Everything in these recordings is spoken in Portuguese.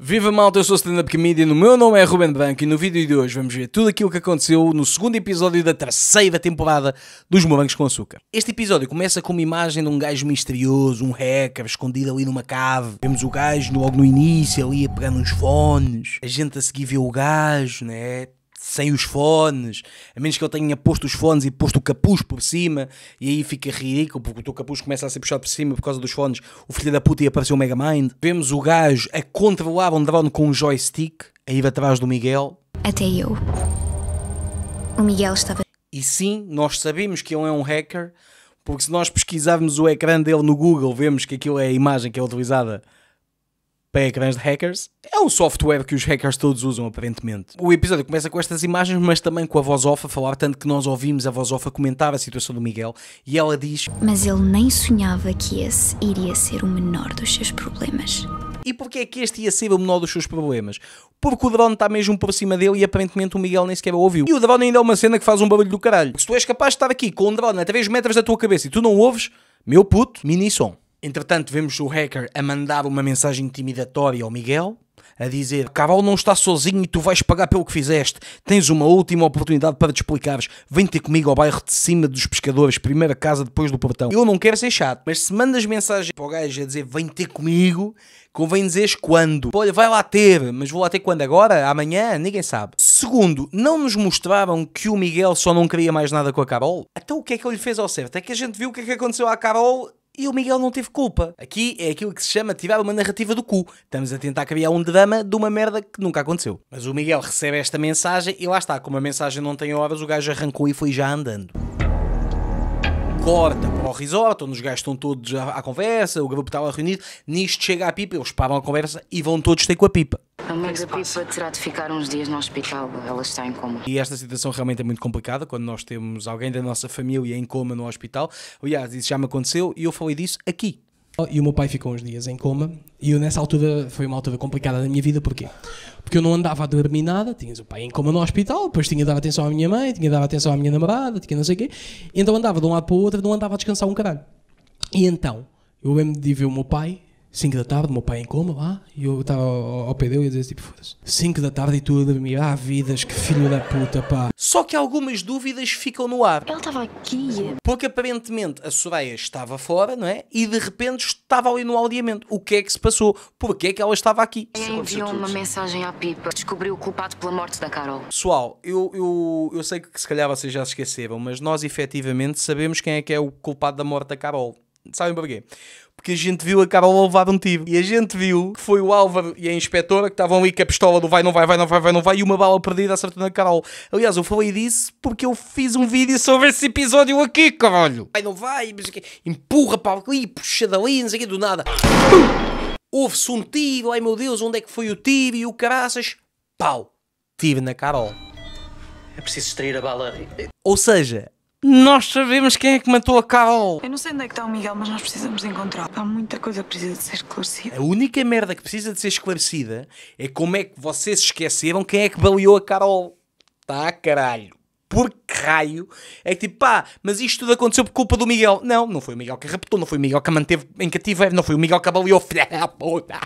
Viva malta, eu sou o Stand Up Comedian, o meu nome é Ruben Branco e no vídeo de hoje vamos ver tudo aquilo que aconteceu no segundo episódio da terceira temporada dos Morangos com Açúcar. Este episódio começa com uma imagem de um gajo misterioso, um hacker, escondido ali numa cave. Vemos o gajo logo no início ali a pegar nos fones, a gente a seguir vê o gajo, né? sem os fones, a menos que eu tenha posto os fones e posto o capuz por cima, e aí fica ridículo, porque o teu capuz começa a ser puxado por cima por causa dos fones, o filho da puta ia aparecer o Megamind. Vemos o gajo a controlar um drone com um joystick, a ir atrás do Miguel. Até eu. O Miguel estava. E sim, nós sabemos que ele é um hacker, porque se nós pesquisarmos o ecrã dele no Google, vemos que aquilo é a imagem que é utilizada Pé ecrãs de hackers. É um software que os hackers todos usam, aparentemente. O episódio começa com estas imagens, mas também com a voz off a falar, tanto que nós ouvimos a voz off a comentar a situação do Miguel e ela diz: Mas ele nem sonhava que esse iria ser o menor dos seus problemas. E porquê é que este ia ser o menor dos seus problemas? Porque o drone está mesmo por cima dele e aparentemente o Miguel nem sequer o ouviu. E o drone ainda é uma cena que faz um barulho do caralho. Porque se tu és capaz de estar aqui com um drone a 3 metros da tua cabeça e tu não ouves, meu puto, mini som. Entretanto, vemos o hacker a mandar uma mensagem intimidatória ao Miguel, a dizer: Carol não está sozinho e tu vais pagar pelo que fizeste. Tens uma última oportunidade para te explicares. Vem ter comigo ao bairro de cima dos pescadores, primeira casa depois do portão. Eu não quero ser chato, mas se mandas mensagem para o gajo a dizer: Vem ter comigo, convém dizeres quando. Olha, vai lá ter, mas vou lá ter quando? Agora? Amanhã? Ninguém sabe. Segundo, não nos mostraram que o Miguel só não queria mais nada com a Carol? Então o que é que ele fez ao certo? É que a gente viu o que é que aconteceu à Carol e o Miguel não teve culpa. Aqui é aquilo que se chama tirar uma narrativa do cu. Estamos a tentar criar um drama de uma merda que nunca aconteceu. Mas o Miguel recebe esta mensagem e lá está, como a mensagem não tem horas, o gajo arrancou e foi já andando corta para o resort, onde os gajos estão todos à, à conversa, o grupo estava é reunido, nisto chega a pipa, eles param a conversa e vão todos ter com a pipa. A mãe da pipa terá de ficar uns dias no hospital, ela está em coma. E esta situação realmente é muito complicada, quando nós temos alguém da nossa família em coma no hospital. Aliás, isso já me aconteceu e eu falei disso aqui. E o meu pai ficou uns dias em coma e eu nessa altura, foi uma altura complicada da minha vida, porquê? porque eu não andava a dormir nada, tinha o pai em coma no hospital, depois tinha de dar atenção à minha mãe, tinha de dar atenção à minha namorada, tinha não sei o quê, então andava de um lado para o outro, não andava a descansar um caralho. E então, eu lembro de ver o meu pai 5 da tarde, meu pai em coma lá, e eu estava ao, pé dele e dizia assim, tipo, foda-se, 5 da tarde e tu a dormir, ah, vidas, que filho da puta, pá. Só que algumas dúvidas ficam no ar. Ela estava aqui. Porque aparentemente a Soraya estava fora, não é? E de repente estava ali no aldeamento. O que é que se passou? Porquê é que ela estava aqui? Enviou uma mensagem à Pipa, descobriu o culpado pela morte da Carol. Pessoal, eu, eu, eu sei que se calhar vocês já se esqueceram, mas nós efetivamente sabemos quem é que é o culpado da morte da Carol. Sabem porquê? porque a gente viu acaba a levar um tiro. E a gente viu que foi o Álvaro e a inspetora que estavam ali com a pistola do vai, não vai, vai, não vai, vai, não vai, e uma bala perdida acertando a Carol. Aliás, eu falei disso porque eu fiz um vídeo sobre esse episódio aqui, caralho. Vai, não vai, mas, empurra para ali, puxa dali, não sei o do nada. Houve-se um tiro, ai meu Deus, onde é que foi o tiro e o caraças? Pau! Tiro na Carol. É preciso extrair a bala. Ou seja, nós sabemos quem é que matou a Carol. Eu não sei onde é que está o Miguel, mas nós precisamos encontrá-lo. Há muita coisa que precisa de ser esclarecida. A única merda que precisa de ser esclarecida é como é que vocês esqueceram quem é que baleou a Carol. Tá, caralho. Por que raio é que tipo, pá, mas isto tudo aconteceu por culpa do Miguel. Não, não foi o Miguel que raptou, não foi o Miguel que a manteve em cativeiro, não foi o Miguel que a baleou. Filha da puta.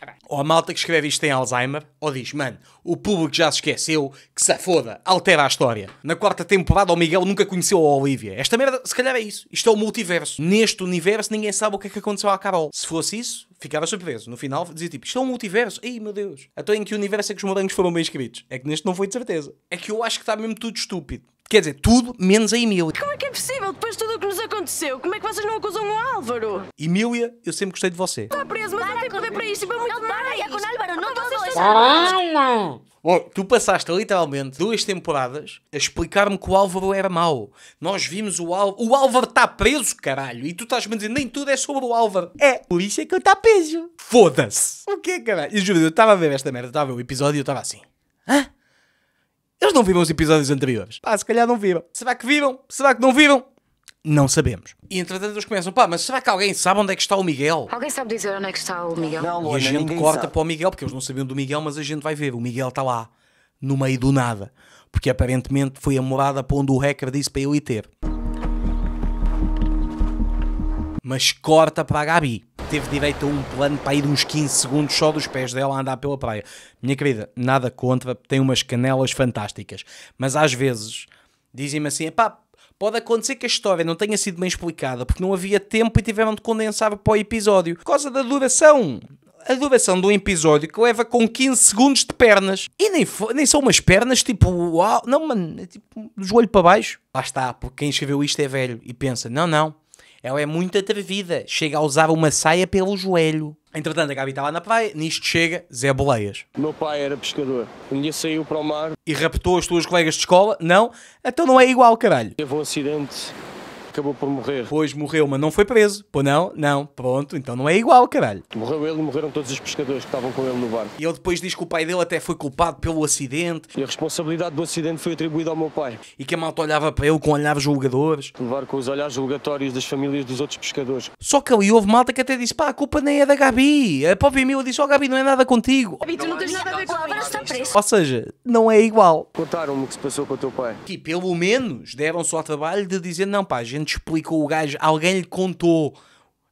Caralho ou a malta que escreve isto tem Alzheimer, ou diz, mano, o público já se esqueceu, que se foda, altera a história. Na quarta temporada, o Miguel nunca conheceu a Olivia. Esta merda, se calhar é isso. Isto é o multiverso. Neste universo, ninguém sabe o que é que aconteceu à Carol. Se fosse isso, ficava surpreso. No final, dizia tipo, isto é um multiverso. Ei, meu Deus. Até então, em que universo é que os morangos foram bem escritos? É que neste não foi de certeza. É que eu acho que está mesmo tudo estúpido. Quer dizer, tudo menos a Emília. Como é que é possível? Depois de tudo o que nos aconteceu, como é que vocês não acusam o Álvaro? Emília, eu sempre gostei de você. Está preso, mas não tem poder para isso e para muito mais. com Álvaro, não todo Caralho! É Bom, assim. tu passaste literalmente duas temporadas a explicar-me que o Álvaro era mau. Nós vimos o Álvaro. O Álvaro está preso, caralho! E tu estás-me a dizer nem tudo é sobre o Álvaro. É, por isso é que ele está preso. Foda-se! O que é, caralho? E juro, eu estava a ver esta merda, estava a ver o episódio e eu estava assim. Hã? Eles não viram os episódios anteriores. Pá, se calhar não viram. Será que viram? Será que não viram? Não sabemos. E entretanto eles começam, pá, mas será que alguém sabe onde é que está o Miguel? Alguém sabe dizer onde é que está o Miguel? Não, e a gente corta sabe. para o Miguel, porque eles não sabiam do Miguel, mas a gente vai ver. O Miguel está lá, no meio do nada. Porque aparentemente foi a morada para onde o hacker disse para ele ir ter. Mas corta para a Gabi teve direito a um plano para ir uns 15 segundos só dos pés dela a andar pela praia. Minha querida, nada contra, tem umas canelas fantásticas. Mas às vezes dizem-me assim: pá, Pode acontecer que a história não tenha sido bem explicada porque não havia tempo e tiveram de condensar para o episódio por causa da duração. A duração de um episódio que leva com 15 segundos de pernas. E nem, nem são umas pernas tipo, uau, não, mano, é tipo do joelho para baixo. Lá está, porque quem escreveu isto é velho e pensa, não, não, ela é muito atrevida. Chega a usar uma saia pelo joelho. Entretanto, a Gabi está lá na praia, nisto chega Zé Boleias. Meu pai era pescador, um dia saiu para o mar. E raptou as tuas colegas de escola? Não? Então não é igual, caralho. Teve um acidente acabou por morrer. Pois morreu, mas não foi preso. Pô, não? Não. Pronto, então não é igual, caralho. Morreu ele e morreram todos os pescadores que estavam com ele no barco. E ele depois diz que o pai dele até foi culpado pelo acidente. E a responsabilidade do acidente foi atribuída ao meu pai. E que a malta olhava para ele com olhares julgadores. Levar com os olhares julgatórios das famílias dos outros pescadores. Só que ali houve malta que até disse: pá, a culpa nem é da Gabi. A própria Mila disse: ó, oh, Gabi, não é nada contigo. Gabi, tu não tens nada a ver com ela, agora está preso. Ou seja, não é igual. Contaram-me o que se passou com o teu pai. que pelo menos deram só trabalho de dizer: não, pá, a gente te explicou o gajo, alguém lhe contou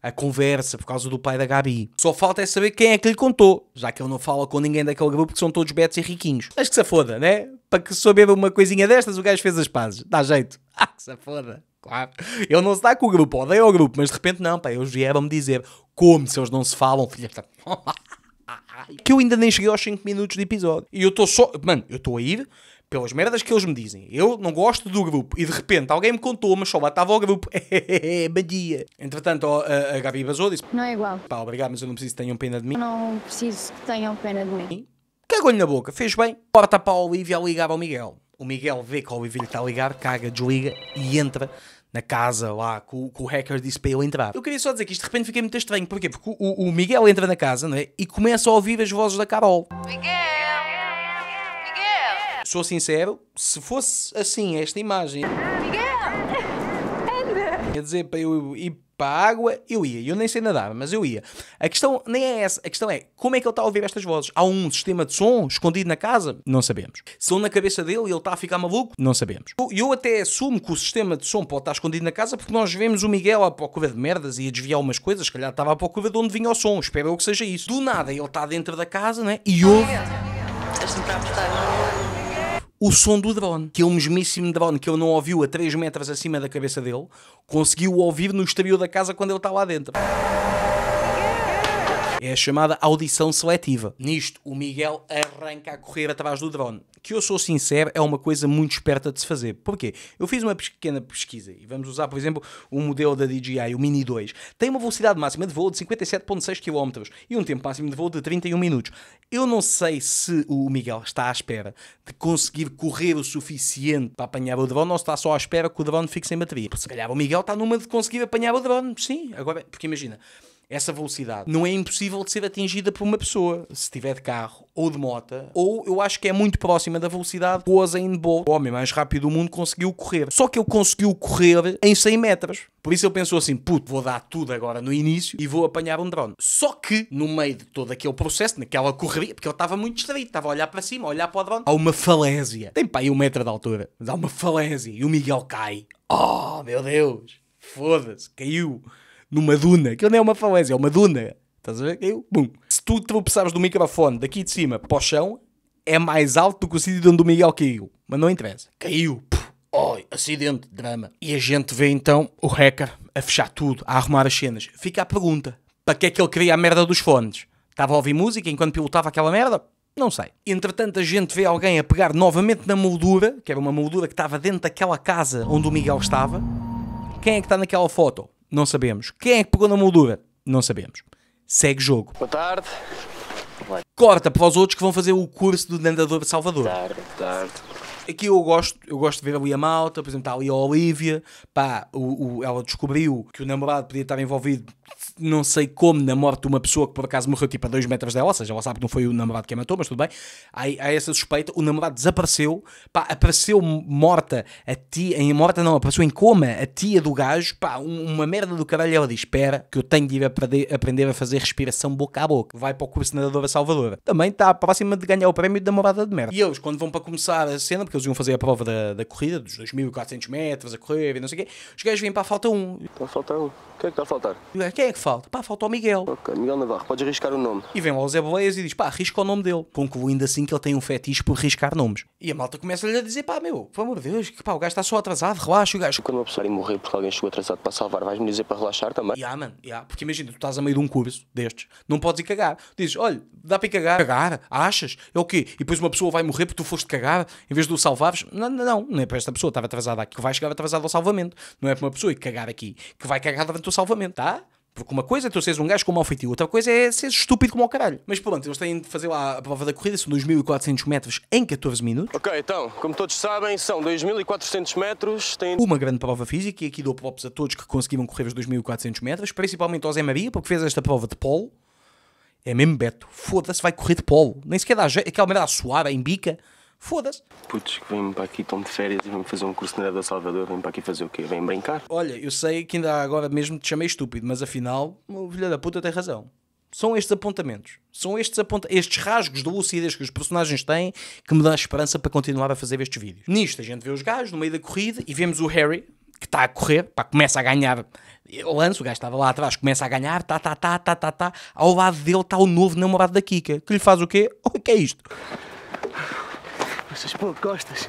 a conversa por causa do pai da Gabi. Só falta é saber quem é que lhe contou, já que ele não fala com ninguém daquele grupo que são todos betos e riquinhos. Acho que se foda, né? Para que souber uma coisinha destas, o gajo fez as pazes. Dá jeito. Ah, que se foda. Claro. Ele não se dá com o grupo, odeia o grupo, mas de repente não, pá, eles vieram-me dizer como se eles não se falam, filha. que eu ainda nem cheguei aos 5 minutos de episódio. E eu estou só. Mano, eu estou a ir pelas merdas que eles me dizem, eu não gosto do grupo e de repente alguém me contou, mas só lá estava o grupo. É badia Entretanto, a, a Gabi vazou disse: Não é igual. Pá, obrigado, mas eu não preciso que tenham pena de mim. Não preciso que tenham pena de mim. Cagou-lhe na boca, fez bem. Porta para a Olivia ligar ao Miguel. O Miguel vê que a Olivia lhe está a ligar, caga, desliga e entra na casa lá que o, que o hacker disse para ele entrar. Eu queria só dizer que isto de repente fiquei muito estranho. Porquê? Porque o, o Miguel entra na casa não é? e começa a ouvir as vozes da Carol. Miguel! sou sincero, se fosse assim esta imagem. Quer dizer, para eu ir para a água, eu ia. Eu nem sei nadar, mas eu ia. A questão nem é essa. A questão é como é que ele está a ouvir estas vozes? Há um sistema de som escondido na casa? Não sabemos. São na cabeça dele e ele está a ficar maluco? Não sabemos. Eu, eu até assumo que o sistema de som pode estar escondido na casa porque nós vemos o Miguel à procura de merdas e a desviar umas coisas. Se calhar estava à procura de onde vinha o som. Espero eu que seja isso. Do nada, ele está dentro da casa né, e ouve. Estás-me para apostar o som do drone, que é o mesmíssimo drone que ele não ouviu a 3 metros acima da cabeça dele, conseguiu ouvir no exterior da casa quando ele está lá dentro. É a chamada audição seletiva. Nisto, o Miguel arranca a correr atrás do drone que eu sou sincero, é uma coisa muito esperta de se fazer. Porquê? Eu fiz uma pequena pesquisa e vamos usar, por exemplo, o um modelo da DJI, o Mini 2. Tem uma velocidade máxima de voo de 57,6 km e um tempo máximo de voo de 31 minutos. Eu não sei se o Miguel está à espera de conseguir correr o suficiente para apanhar o drone ou se está só à espera que o drone fique sem bateria. Se calhar o Miguel está numa de conseguir apanhar o drone, sim. Agora, porque imagina, essa velocidade não é impossível de ser atingida por uma pessoa, se estiver de carro ou de moto, ou eu acho que é muito próxima da velocidade que o Usain Bolt, o homem mais rápido do mundo, conseguiu correr. Só que ele conseguiu correr em 100 metros. Por isso ele pensou assim, puto, vou dar tudo agora no início e vou apanhar um drone. Só que, no meio de todo aquele processo, naquela correria, porque ele estava muito distraído, estava a olhar para cima, a olhar para o drone, há uma falésia. Tem para aí um metro de altura, mas há uma falésia. E o Miguel cai. Oh, meu Deus! Foda-se, caiu numa duna, que não é uma falência, é uma duna. Estás a ver? Eu, bum. Se tu tropeçares do microfone daqui de cima para o chão, é mais alto do que o sítio onde o Miguel caiu. Mas não interessa. Caiu. Oi, acidente, drama. E a gente vê então o hacker a fechar tudo, a arrumar as cenas. Fica a pergunta: para que é que ele queria a merda dos fones? Estava a ouvir música enquanto pilotava aquela merda? Não sei. Entretanto, a gente vê alguém a pegar novamente na moldura, que era uma moldura que estava dentro daquela casa onde o Miguel estava. Quem é que está naquela foto? Não sabemos. Quem é que pegou na moldura? Não sabemos. Segue jogo. Boa tarde. Corta para os outros que vão fazer o curso do Dandador de Salvador. Boa tarde, boa tarde. Aqui eu gosto, eu gosto de ver ali a malta, por exemplo, está ali a Olivia, pá, o, o, ela descobriu que o namorado podia estar envolvido não sei como, na morte de uma pessoa que por acaso morreu tipo a 2 metros dela, ou seja, ela sabe que não foi o namorado que a matou, mas tudo bem, há, há essa suspeita, o namorado desapareceu, pá, apareceu morta, a tia, em morta não, apareceu em coma, a tia do gajo, pá, uma merda do caralho, ela diz, espera, que eu tenho de ir aprender, aprender a fazer respiração boca a boca, vai para o curso da salvadora, também está próxima de ganhar o prémio de namorada de merda. E eles, quando vão para começar a cena, porque eles iam fazer a prova da, da corrida, dos 2400 metros, a correr e não sei o quê, os gajos vêm para a falta um. Está a faltar um? O que é que está a faltar? quem é que falta? Pá, falta o Miguel. Ok, Miguel Navarro, podes arriscar o nome. E vem lá o Zé Boleias e diz, pá, arrisca o nome dele. Concluindo assim que ele tem um fetiche por riscar nomes. E a malta começa-lhe a dizer, pá, meu, pelo amor de Deus, que pá, o gajo está só atrasado, relaxa o gajo. Quando uma pessoa morrer porque alguém chegou atrasado para salvar, vais-me dizer para relaxar também? Ya, yeah, mano, yeah. porque imagina, tu estás a meio de um curso destes, não podes ir cagar. Dizes, olha, dá para ir cagar. Cagar? Achas? É o quê? E depois uma pessoa vai morrer porque tu foste cagar em vez de o salvares? Não, não, não, não é para esta pessoa, estava atrasada aqui, que vai chegar atrasado ao salvamento. Não é para uma pessoa ir cagar aqui, que vai cagar durante o salvamento, tá? Porque uma coisa é tu seres um gajo com mau feitiço, outra coisa é seres estúpido como o caralho. Mas pronto, eles têm de fazer lá a prova da corrida, são 2400 metros em 14 minutos. Ok, então, como todos sabem, são 2400 metros, têm... Uma grande prova física, e aqui dou props a todos que conseguiram correr os 2400 metros, principalmente ao Zé Maria, porque fez esta prova de polo. É mesmo Beto, foda-se, vai correr de polo. Nem sequer dá jeito, aquela merda a suar, em embica. bica Foda-se. Putos que vêm para aqui, estão de férias e vêm fazer um curso na Era do Salvador, vêm para aqui fazer o quê? Vêm brincar? Olha, eu sei que ainda agora mesmo te chamei estúpido, mas afinal, o filho da puta tem razão. São estes apontamentos, são estes, estes rasgos de lucidez que os personagens têm que me dão esperança para continuar a fazer estes vídeos. Nisto, a gente vê os gajos no meio da corrida e vemos o Harry, que está a correr, pá, começa a ganhar lance, o gajo estava lá atrás, começa a ganhar, tá, tá, tá, tá, tá, tá. Ao lado dele está o novo namorado da Kika, que lhe faz o quê? O que é isto? Essas costas.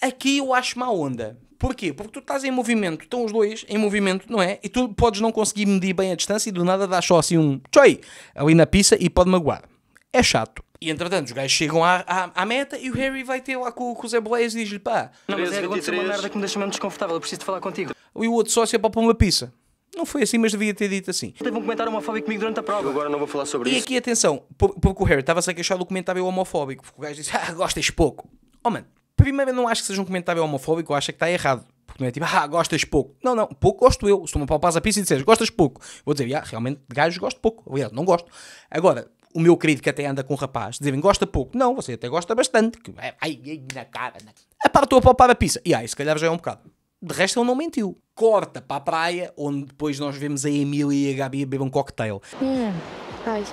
Aqui eu acho má onda. Porquê? Porque tu estás em movimento, estão os dois em movimento, não é? E tu podes não conseguir medir bem a distância e do nada dá só assim um tchoi ali na pista e pode magoar. É chato. E entretanto, os gajos chegam à, à, à meta e o Harry vai ter lá com, com o Zé Blaze e diz-lhe pá. Não, mas é, aconteceu uma merda que me deixa muito desconfortável, eu preciso de falar contigo. E o outro sócio é para pôr uma pizza. Não foi assim, mas devia ter dito assim. Teve um comentário homofóbico comigo durante a prova. Eu agora não vou falar sobre e isso. E aqui, atenção, porque o Harry estava-se a queixar do comentário homofóbico, porque o gajo disse, ah, gostas pouco. Oh, mano, primeiro, não acho que seja um comentário homofóbico, acho é que está errado. Porque não é tipo, ah, gostas pouco. Não, não, pouco gosto eu. Se tu me palpas a pizza e disseres, gostas pouco, vou dizer, ah, realmente, gajos gosto pouco. Aliás, não gosto. Agora, o meu querido que até anda com o rapaz, dizem, gosta pouco. Não, você até gosta bastante. Que, ai, ai, na cara. Na... A o a palpar a pizza. E aí, se calhar já é um bocado. De resto, ele não mentiu. Corta para a praia, onde depois nós vemos a Emília e a Gabi beber um cocktail. Hum.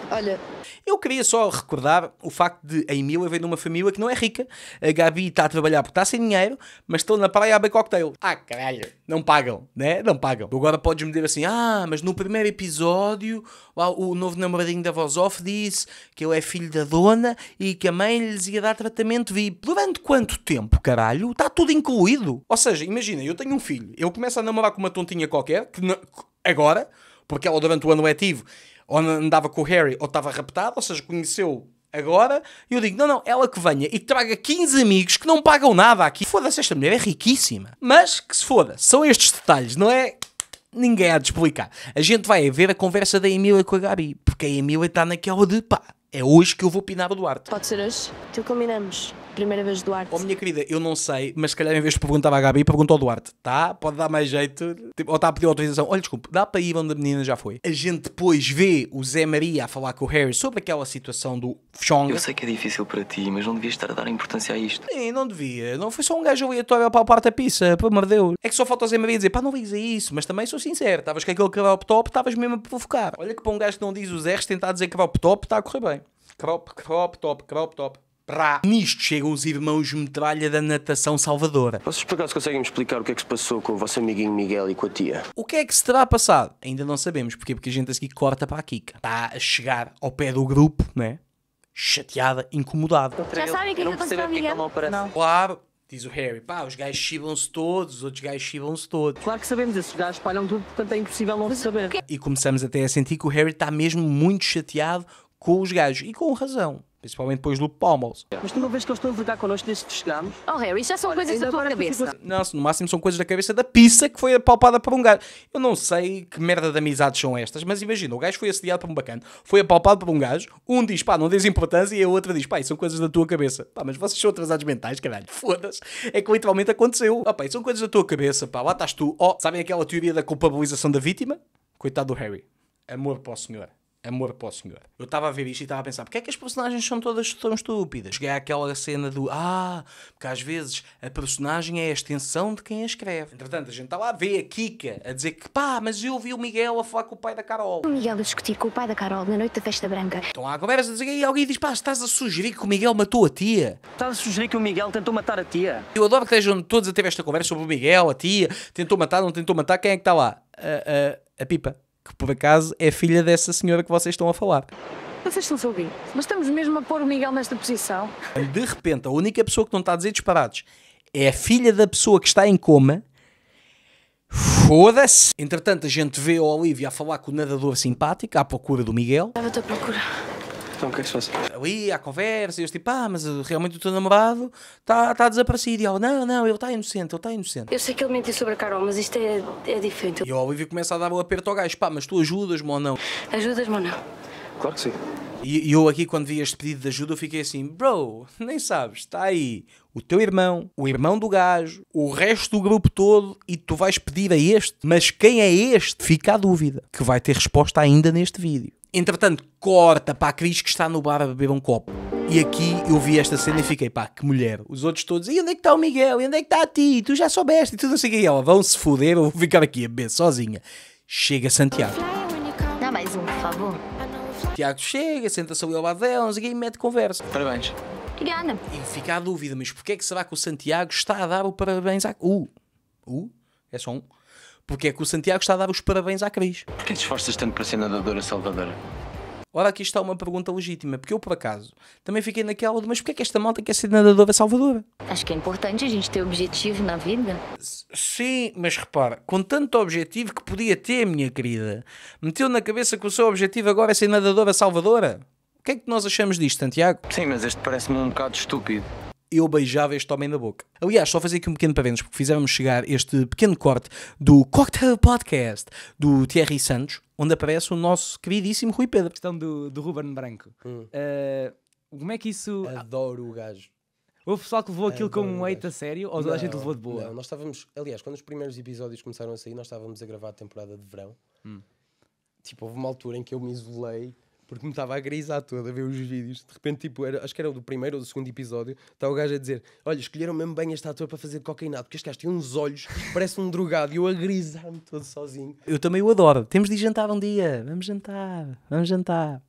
Olha. Eu queria só recordar o facto de a Emília vem de uma família que não é rica. A Gabi está a trabalhar porque está sem dinheiro, mas estão na praia a beber cocktail. Ah, caralho. Não pagam, né? Não pagam. Agora podes me dizer assim: ah, mas no primeiro episódio o novo namoradinho da voz off disse que ele é filho da dona e que a mãe lhes ia dar tratamento VIP. Durante quanto tempo, caralho? Está tudo incluído. Ou seja, imagina, eu tenho um filho, eu começo a namorar com uma tontinha qualquer, que não... agora, porque ela durante o ano é tivo ou andava com o Harry ou estava raptado, ou seja, conheceu agora. E eu digo: não, não, ela que venha e traga 15 amigos que não pagam nada aqui. Foda-se, esta mulher é riquíssima. Mas que se foda, são estes detalhes, não é? Ninguém há de explicar. A gente vai ver a conversa da Emília com a Gabi, porque a Emília está naquela de pá, é hoje que eu vou pinar o Duarte. Pode ser hoje, tu combinamos primeira vez Duarte. Oh, minha querida, eu não sei, mas se calhar em vez de perguntar à Gabi, pergunto ao Duarte, tá? Pode dar mais jeito. Tipo, ou está a pedir autorização. Olha, desculpe, dá para ir onde a menina já foi. A gente depois vê o Zé Maria a falar com o Harry sobre aquela situação do Fchong. Eu sei que é difícil para ti, mas não devias estar a dar importância a isto. Sim, não devia. Não foi só um gajo aleatório para a parte da pizza, pelo amor de Deus. É que só falta o Zé Maria dizer, pá, não ligas a isso, mas também sou sincero, estavas com aquele crop top, estavas mesmo a provocar. Olha que para um gajo que não diz os R's tentar dizer crop top, está a correr bem. Crop, crop top, crop top. Prá. Nisto chegam os irmãos metralha da natação salvadora. Vocês por acaso conseguem me explicar o que é que se passou com o vosso amiguinho Miguel e com a tia? O que é que se terá passado? Ainda não sabemos, porque porque a gente a seguir corta para a Kika. Está a chegar ao pé do grupo, né? Chateada, incomodada. Já sabem o que é que aconteceu ao Miguel? Não, aparece. não. Claro, Diz o Harry, pá, os gajos chivam-se todos, os outros gajos chivam-se todos. Claro que sabemos, esses gajos espalham tudo, portanto é impossível não saber. É e começamos até a sentir que o Harry está mesmo muito chateado com os gajos, e com razão. Principalmente depois do Palmos. Mas tu não vês que eles estão a envergar connosco desde que chegamos? Oh, Harry, já são Olha, coisas da tua cabeça. Não, no máximo são coisas da cabeça da pizza que foi apalpada por um gajo. Eu não sei que merda de amizades são estas, mas imagina, o gajo foi assediado por um bacana, foi apalpado por um gajo, um diz pá, não tens importância, e a outra diz pá, são coisas da tua cabeça. Pá, mas vocês são atrasados mentais, caralho, foda-se. É que literalmente aconteceu. Ah, pá, são coisas da tua cabeça, pá, lá estás tu. Oh, sabem aquela teoria da culpabilização da vítima? Coitado do Harry. Amor para o senhor amor para o senhor. Eu estava a ver isto e estava a pensar, porque é que as personagens são todas tão estúpidas? Cheguei àquela é cena do, ah, porque às vezes a personagem é a extensão de quem a escreve. Entretanto, a gente lá a ver a Kika a dizer que, pá, mas eu vi o Miguel a falar com o pai da Carol. O Miguel a discutir com o pai da Carol na noite da festa branca. Estão lá conversas a dizer, e alguém diz, pá, estás a sugerir que o Miguel matou a tia? Estás a sugerir que o Miguel tentou matar a tia? Eu adoro que estejam todos a ter esta conversa sobre o Miguel, a tia, tentou matar, não tentou matar, quem é que está lá? a, a, a pipa que por acaso é filha dessa senhora que vocês estão a falar. Vocês estão a ouvir, mas estamos mesmo a pôr o Miguel nesta posição. De repente, a única pessoa que não está a dizer disparados é a filha da pessoa que está em coma. Foda-se! Entretanto, a gente vê a Olivia a falar com o nadador simpático à procura do Miguel. Estava-te à procura. Então o que é que se passa? Ali à conversa, e eu tipo, ah, mas eh, realmente o teu namorado está tá desaparecido. E ela, não, não, ele está inocente, ele está inocente. Eu sei que ele mentiu sobre a Carol, mas isto é, é diferente. E o Olivia começa a dar o aperto ao gajo, pá, mas tu ajudas-me ou não? Ajudas-me ou não? Claro que sim. E eu aqui, quando vi este pedido de ajuda, eu fiquei assim, bro, nem sabes, está aí o teu irmão, o irmão do gajo, o resto do grupo todo e tu vais pedir a este, mas quem é este? Fica a dúvida, que vai ter resposta ainda neste vídeo. Entretanto, corta para a Cris que está no bar a beber um copo. E aqui eu vi esta cena e fiquei, pá, que mulher. Os outros todos, e onde é que está o Miguel? E onde é que está a ti? Tu já soubeste e tudo assim. E ela, vão-se foder, eu vou ficar aqui a beber sozinha. Chega Santiago. Dá mais um, por favor. Tiago chega, senta-se ali ao lado dela, e mete conversa. Parabéns. Obrigada. E fica a dúvida, mas porquê é que será que o Santiago está a dar o parabéns à... Uh, uh, é só um. Porque é que o Santiago está a dar os parabéns à Cris. Porquê te esforças tanto para ser nadadora salvadora? Ora, aqui está uma pergunta legítima, porque eu, por acaso, também fiquei naquela de mas porquê é que esta malta quer ser nadadora salvadora? Acho que é importante a gente ter objetivo na vida. S sim, mas repara, com tanto objetivo que podia ter, minha querida, meteu na cabeça que o seu objetivo agora é ser nadadora salvadora? O que é que nós achamos disto, Santiago? Sim, mas este parece-me um bocado estúpido eu beijava este homem na boca. Aliás, só fazer aqui um pequeno parênteses, porque fizemos chegar este pequeno corte do Cocktail Podcast do Thierry Santos, onde aparece o nosso queridíssimo Rui Pedro. A questão do, do Ruben Branco. Hum. Uh, como é que isso. Adoro o gajo. Houve pessoal que levou aquilo como um a sério ou não, a gente levou de boa? Não, nós estávamos. Aliás, quando os primeiros episódios começaram a sair, nós estávamos a gravar a temporada de verão. Hum. Tipo, houve uma altura em que eu me isolei porque me estava a grisar toda a ver os vídeos. De repente, tipo, era, acho que era o do primeiro ou do segundo episódio, está o gajo a dizer: Olha, escolheram mesmo bem este ator para fazer cocainado, porque este gajo tem uns olhos, parece um drogado, e eu a grisar-me todo sozinho. Eu também o adoro. Temos de ir jantar um dia. Vamos jantar, vamos jantar.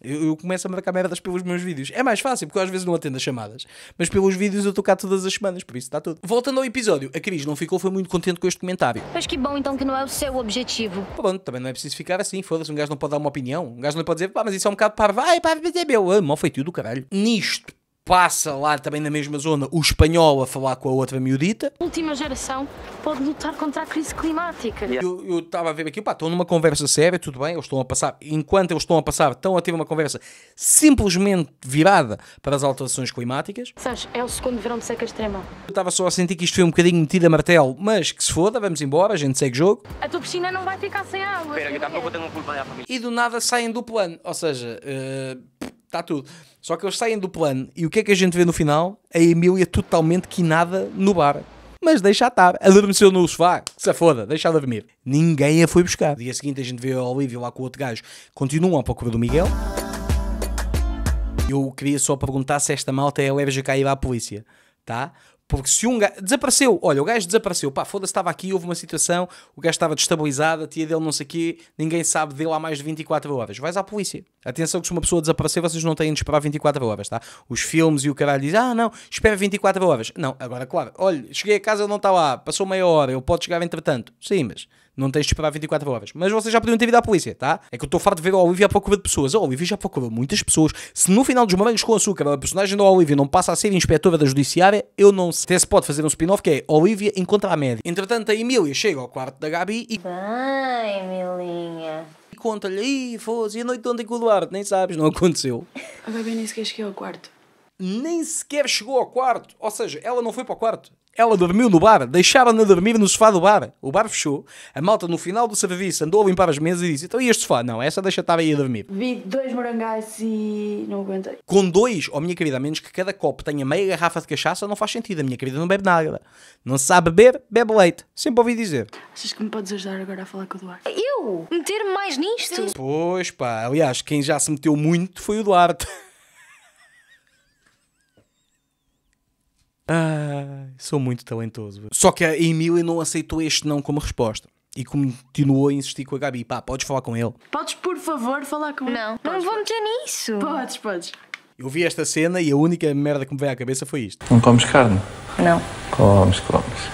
Eu, eu, começo a marcar merdas pelos meus vídeos. É mais fácil, porque eu às vezes não atendo as chamadas. Mas pelos vídeos eu estou cá todas as semanas, por isso está tudo. Voltando ao episódio, a Cris não ficou, foi muito contente com este comentário. Mas que bom então que não é o seu objetivo. Pronto, também não é preciso ficar assim, foda-se, um gajo não pode dar uma opinião. Um gajo não pode dizer, pá, mas isso é um bocado parvo. Ai, pá, é meu. Ah, mal feitio do caralho. Nisto, passa lá também na mesma zona o espanhol a falar com a outra miudita. A última geração pode lutar contra a crise climática. Eu estava a ver aqui, pá, estão numa conversa séria, tudo bem, eles estão a passar, enquanto eles estão a passar, estão a ter uma conversa simplesmente virada para as alterações climáticas. Sás, é o segundo verão de seca extrema. Eu estava só a sentir que isto foi um bocadinho metido a martelo, mas que se foda, vamos embora, a gente segue jogo. A tua piscina não vai ficar sem água. Espera, que está pouco um culpa da família. E do nada saem do plano, ou seja... Uh está tudo. Só que eles saem do plano e o que é que a gente vê no final? A Emília totalmente quinada no bar. Mas deixa estar. Adormeceu no sofá. Que se foda, deixa ela dormir. Ninguém a foi buscar. dia seguinte a gente vê a Olivia lá com o outro gajo. Continuam à procura do Miguel. Eu queria só perguntar se esta malta é alérgica já ir à polícia. Tá? Porque se um gajo. Desapareceu, olha, o gajo desapareceu. Pá, foda-se, estava aqui, houve uma situação, o gajo estava destabilizado, a tia dele não sei o quê, ninguém sabe dele há mais de 24 horas. Vais à polícia. Atenção que se uma pessoa desaparecer, vocês não têm de esperar 24 horas, tá? Os filmes e o caralho dizem, ah, não, espera 24 horas. Não, agora, claro, olha, cheguei a casa, ele não está lá, passou meia hora, ele pode chegar entretanto. Sim, mas não tens de esperar 24 horas. Mas vocês já podiam ter ido à polícia, tá? É que eu estou farto de ver a Olivia à procura de pessoas. A Olivia já procurou muitas pessoas. Se no final dos Morangos com Açúcar a personagem da Olivia não passa a ser inspetora da Judiciária, eu não sei. Até se pode fazer um spin-off que é Olivia encontra a média. Entretanto, a Emília chega ao quarto da Gabi e... Ai, Emilinha conta-lhe, aí e a noite de ontem com o Eduardo? nem sabes, não aconteceu. A Gabi nem sequer chegou ao quarto. Nem sequer chegou ao quarto, ou seja, ela não foi para o quarto. Ela dormiu no bar, deixaram-na dormir no sofá do bar. O bar fechou. A malta, no final do serviço, andou a limpar as mesas e disse: Então, e este sofá? Não, essa deixa estar aí a dormir. Vi dois morangais e não aguentei. Com dois, oh minha querida, a menos que cada copo tenha meia garrafa de cachaça, não faz sentido. A minha querida não bebe nada. Não sabe beber, bebe leite. Sempre ouvi dizer. Achas que me podes ajudar agora a falar com o Duarte? Eu? Meter-me mais nisto? Pois pá, aliás, quem já se meteu muito foi o Duarte. ah sou muito talentoso. Só que a Emília não aceitou este não como resposta. E continuou a insistir com a Gabi. Pá, podes falar com ele? Podes, por favor, falar com ele? Não, não vou meter nisso. Podes, podes. Eu vi esta cena e a única merda que me veio à cabeça foi isto. Não comes carne? Não. Comes, comes.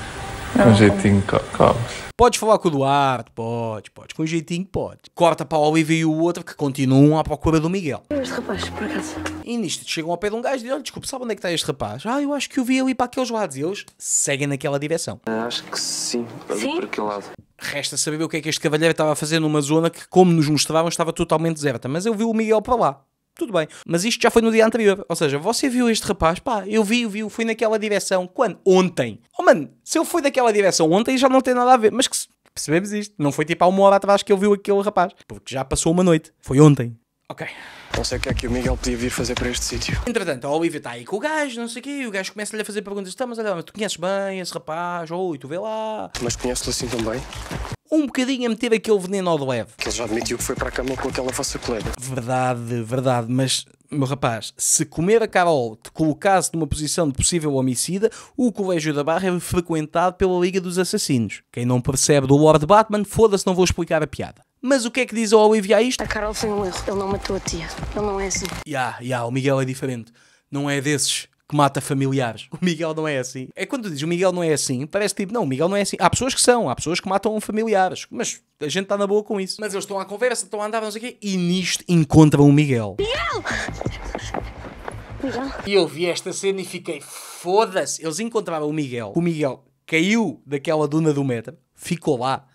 Não, um jeitinho, comes. Pode falar com o Duarte, pode, pode. Com um jeitinho, pode. Corta para o Oliva e o outro que continuam à procura do Miguel. Este rapaz, por acaso. E nisto chegam ao pé de um gajo e dizem: Olha, desculpe, sabe onde é que está este rapaz? Ah, eu acho que o vi ali para aqueles lados. E eles seguem naquela direção. Ah, acho que sim, sim? para aquele lado. Resta saber o que é que este cavalheiro estava a fazer numa zona que, como nos mostravam, estava totalmente deserta. Mas eu vi o Miguel para lá tudo bem. Mas isto já foi no dia anterior. Ou seja, você viu este rapaz, pá, eu vi, eu vi, fui naquela direção. Quando? Ontem. Oh, mano, se eu fui daquela direção ontem já não tem nada a ver. Mas que percebemos isto. Não foi tipo há uma hora atrás que eu vi aquele rapaz. Porque já passou uma noite. Foi ontem. Ok. Não sei o que é que o Miguel podia vir fazer para este sítio. Entretanto, a Olivia está aí com o gajo, não sei o quê, e o gajo começa-lhe a fazer perguntas. Tá, mas olha, mas tu conheces bem esse rapaz? Oi, tu vê lá. Mas conheces-lo assim também? Um bocadinho a meter aquele veneno ao de leve. Que ele já admitiu que foi para a cama com aquela vossa colega. Verdade, verdade, mas meu rapaz, se comer a Carol te colocasse numa posição de possível homicida, o Colégio da Barra é frequentado pela Liga dos Assassinos. Quem não percebe do Lord Batman, foda-se, não vou explicar a piada. Mas o que é que diz ao Olivia ah, isto? A Carol foi um erro, ele não matou a tia, ele não é assim. Ya, yeah, yeah, o Miguel é diferente, não é desses que mata familiares. O Miguel não é assim. É quando diz dizes o Miguel não é assim, parece tipo, não, o Miguel não é assim. Há pessoas que são, há pessoas que matam familiares, mas a gente está na boa com isso. Mas eles estão à conversa, estão a andar, não sei o quê, e nisto encontram o Miguel. Miguel! Miguel. E eu vi esta cena e fiquei, foda-se. Eles encontraram o Miguel. O Miguel caiu daquela duna do metro, ficou lá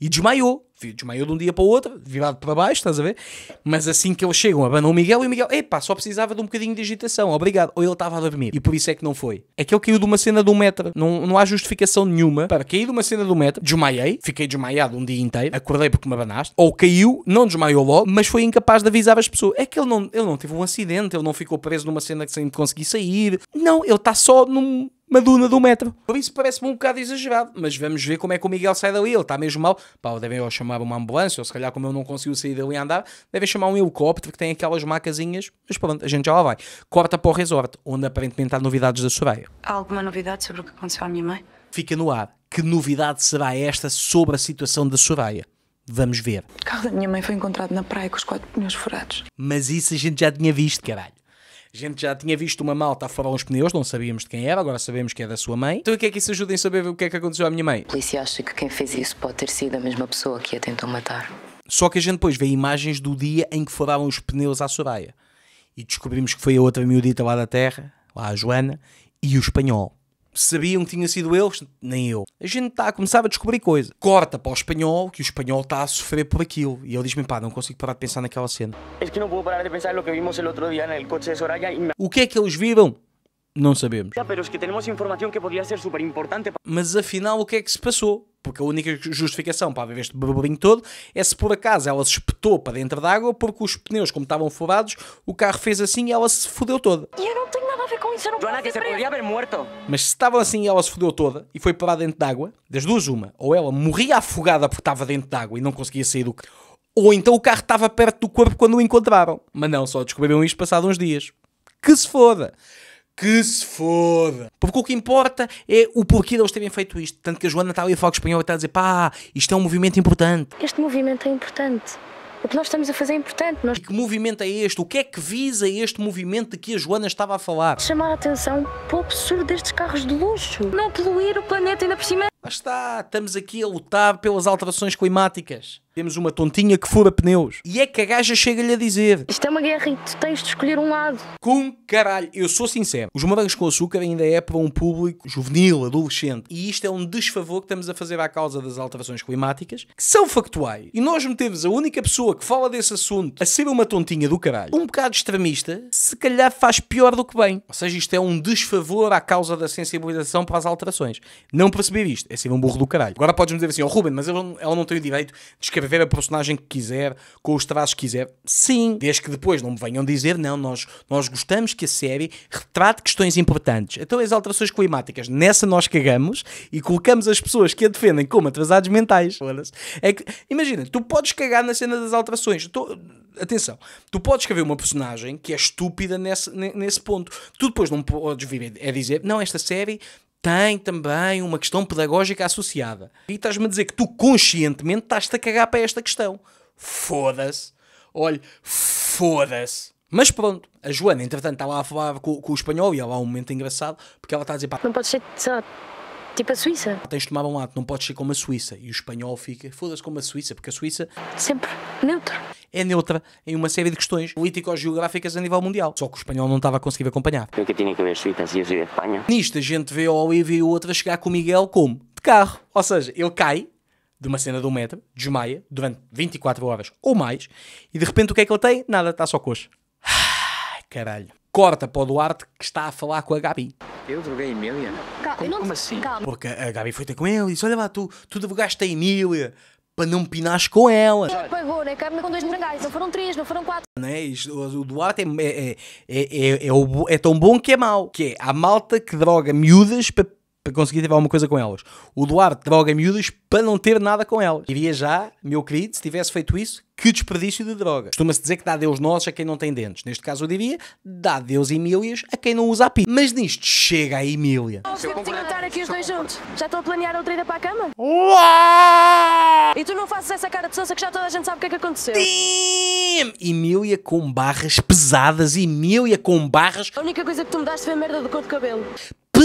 e desmaiou desmaiou de um dia para o outro, virado para baixo, estás a ver? Mas assim que eles chegam, abanam o Miguel e o Miguel, epá, só precisava de um bocadinho de agitação, obrigado. Ou ele estava a dormir e por isso é que não foi. É que ele caiu de uma cena de um metro, não, não há justificação nenhuma para cair de uma cena de um metro, desmaiei, fiquei desmaiado um dia inteiro, acordei porque me abanaste, ou caiu, não desmaiou logo, mas foi incapaz de avisar as pessoas. É que ele não, ele não teve um acidente, ele não ficou preso numa cena que sem conseguir sair. Não, ele está só num, uma duna de um metro. Por isso parece-me um bocado exagerado, mas vamos ver como é que o Miguel sai dali. Ele está mesmo mal. Pá, devem ou chamar uma ambulância, ou se calhar, como eu não consigo sair dali a andar, devem chamar um helicóptero que tem aquelas macazinhas. Mas pronto, a gente já lá vai. Corta para o resort, onde aparentemente há novidades da Soraya. Há alguma novidade sobre o que aconteceu à minha mãe? Fica no ar. Que novidade será esta sobre a situação da Soraya? Vamos ver. O carro da minha mãe foi encontrado na praia com os quatro pneus furados. Mas isso a gente já tinha visto, caralho. A gente já tinha visto uma malta a furar uns pneus, não sabíamos de quem era, agora sabemos que é da sua mãe. Então o que é que isso ajuda em saber o que é que aconteceu à minha mãe? A polícia acha que quem fez isso pode ter sido a mesma pessoa que a tentou matar. Só que a gente depois vê imagens do dia em que furaram os pneus à Soraya. E descobrimos que foi a outra miudita lá da terra, lá a Joana, e o espanhol sabiam que tinha sido eles, nem eu. A gente está a começar a descobrir coisa. Corta para o espanhol, que o espanhol está a sofrer por aquilo. E ele diz-me, pá, não consigo parar de pensar naquela cena. que não vou parar de pensar no que vimos el outro dia no coche de Soraya O que é que eles viram? Não sabemos. Mas afinal, o que é que se passou? Porque a única justificação para haver este barulhinho todo é se por acaso ela se espetou para dentro da água porque os pneus, como estavam furados, o carro fez assim e ela se fodeu toda. E eu não tenho nada a ver com isso, eu não Joana, que se podia haver morto. Mas se estava assim e ela se fodeu toda e foi para dentro da água, das duas uma, ou ela morria afogada porque estava dentro da água e não conseguia sair do carro, ou então o carro estava perto do corpo quando o encontraram. Mas não, só descobriram isto passado uns dias. Que se foda! que se foda. Porque o que importa é o porquê deles terem feito isto. Tanto que a Joana está ali a falar com o espanhol e está a dizer pá, isto é um movimento importante. Este movimento é importante. O que nós estamos a fazer é importante. Nós... E que movimento é este? O que é que visa este movimento de que a Joana estava a falar? Chamar a atenção para o absurdo destes carros de luxo. Não poluir o planeta ainda por cima. Mas está, estamos aqui a lutar pelas alterações climáticas. Temos uma tontinha que fura pneus. E é que a gaja chega-lhe a dizer: Isto é uma guerra e tu tens de escolher um lado. Com caralho, eu sou sincero. Os morangos com açúcar ainda é para um público juvenil, adolescente. E isto é um desfavor que estamos a fazer à causa das alterações climáticas, que são factuais. E nós metemos a única pessoa que fala desse assunto a ser uma tontinha do caralho, um bocado extremista, se calhar faz pior do que bem. Ou seja, isto é um desfavor à causa da sensibilização para as alterações. Não perceber isto é ser um burro do caralho. Agora podes-me dizer assim: Ó oh, Ruben, mas ela não tem o direito de escrever escrever a personagem que quiser, com os traços que quiser. Sim, desde que depois não me venham dizer, não, nós, nós gostamos que a série retrate questões importantes. Então as alterações climáticas, nessa nós cagamos e colocamos as pessoas que a defendem como atrasados mentais. É que, imagina, tu podes cagar na cena das alterações. atenção, tu podes escrever uma personagem que é estúpida nesse, nesse ponto. Tu depois não podes vir a dizer, não, esta série tem também uma questão pedagógica associada. E estás-me a dizer que tu conscientemente estás-te a cagar para esta questão. Foda-se. Olha, foda-se. Mas pronto, a Joana, entretanto, estava a falar com, com o espanhol e ela lá um momento engraçado porque ela está a dizer: pá, não pode ser. Tipo a Suíça. Tens de tomar um lado, não podes ser como a Suíça. E o espanhol fica, foda-se como a Suíça, porque a Suíça. Sempre neutra. É neutra em uma série de questões político-geográficas a nível mundial. Só que o espanhol não estava a conseguir acompanhar. Eu que tinha que ver Suíça e assim, a Espanha. Nisto a gente vê a Olivia e outra chegar com o Miguel como? De carro. Ou seja, ele cai de uma cena de um metro, desmaia durante 24 horas ou mais, e de repente o que é que ele tem? Nada, está só coxa. Ai, caralho corta para o Duarte que está a falar com a Gabi. Eu droguei a Emília? Calma, como, não... como assim? Calma. Porque a Gabi foi ter com ele e disse, olha lá, tu, tu drogaste a Emília para não pinares com ela. Não pagou, né? Carne com dois morangais, não foram três, não foram quatro. Não é? O Duarte é, é, é, é, é, é, é tão bom que é mau. Que é a malta que droga miúdas para para conseguir ter alguma coisa com elas. O Duarte droga miúdas para não ter nada com elas. Diria já, meu querido, se tivesse feito isso, que desperdício de droga. Costuma-se dizer que dá Deus nossos a quem não tem dentes. Neste caso eu diria, dá Deus Emílias a quem não usa a pita. Mas nisto chega a Emília. Tinha que estar aqui os dois juntos. Já estão a planear outra ida para a cama? Uau! E tu não fazes essa cara de sonsa que já toda a gente sabe o que é que aconteceu. Damn! Emília com barras pesadas. Emília com barras. A única coisa que tu me daste foi a merda do cor de cabelo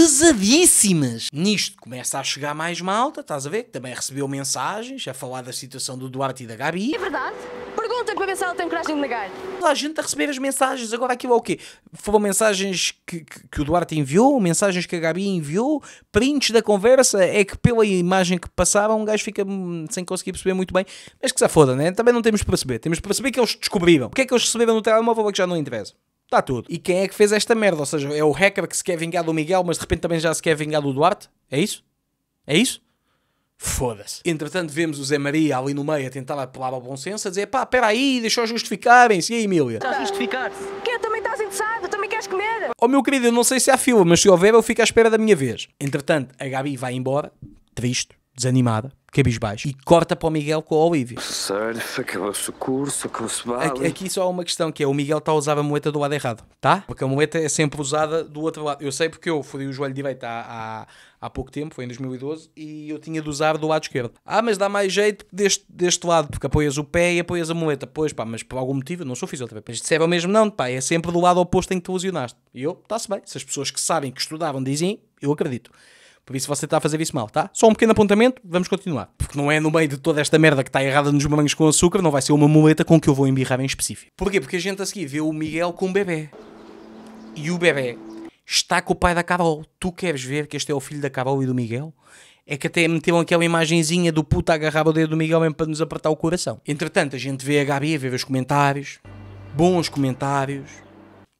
pesadíssimas. Nisto começa a chegar mais malta, estás a ver? Que também recebeu mensagens a falar da situação do Duarte e da Gabi. É verdade? Pergunta para ver se ela tem coragem de negar. A gente a receber as mensagens, agora aquilo é o quê? Foram mensagens que, que, que o Duarte enviou, mensagens que a Gabi enviou, prints da conversa, é que pela imagem que passaram um gajo fica hum, sem conseguir perceber muito bem, mas que se foda, né? Também não temos de perceber, temos de perceber que eles descobriram. O que é que eles receberam no telemóvel é que já não interessa. Está tudo. E quem é que fez esta merda? Ou seja, é o hacker que se quer vingar do Miguel, mas de repente também já se quer vingar do Duarte? É isso? É isso? Foda-se. Entretanto, vemos o Zé Maria ali no meio a tentar apelar ao bom senso, a dizer pá, peraí, deixa-os justificarem-se. E a Emília? está a justificar-se. Quê? Também estás interessado? Também queres comer? Oh meu querido, eu não sei se há fila, mas se houver eu fico à espera da minha vez. Entretanto, a Gabi vai embora, triste, desanimada, cabisbaixo. E corta para o Miguel com o Olívio. Surf, acabou-se o curso, acabou-se vale. Aqui só há uma questão que é, o Miguel está a usar a moeda do lado errado, tá? Porque a moeda é sempre usada do outro lado. Eu sei porque eu fodi o joelho direito há, há, há pouco tempo, foi em 2012, e eu tinha de usar do lado esquerdo. Ah, mas dá mais jeito deste, deste lado, porque apoias o pé e apoias a moeda. Pois pá, mas por algum motivo, não sou fisioterapeuta, mas serve mesmo não, pá, é sempre do lado oposto em que tu lesionaste. E eu, está-se bem, se as pessoas que sabem, que estudavam, dizem, eu acredito. Por isso você está a fazer isso mal, tá? Só um pequeno apontamento, vamos continuar. Porque não é no meio de toda esta merda que está errada nos morangos com açúcar, não vai ser uma muleta com que eu vou embirrar em específico. Porquê? Porque a gente a seguir vê o Miguel com o bebê. E o bebê está com o pai da Carol. Tu queres ver que este é o filho da Carol e do Miguel? é que até meteram aquela imagenzinha do puta agarrar o dedo do Miguel mesmo para nos apertar o coração. Entretanto, a gente vê a Gabi, vê os comentários, bons comentários.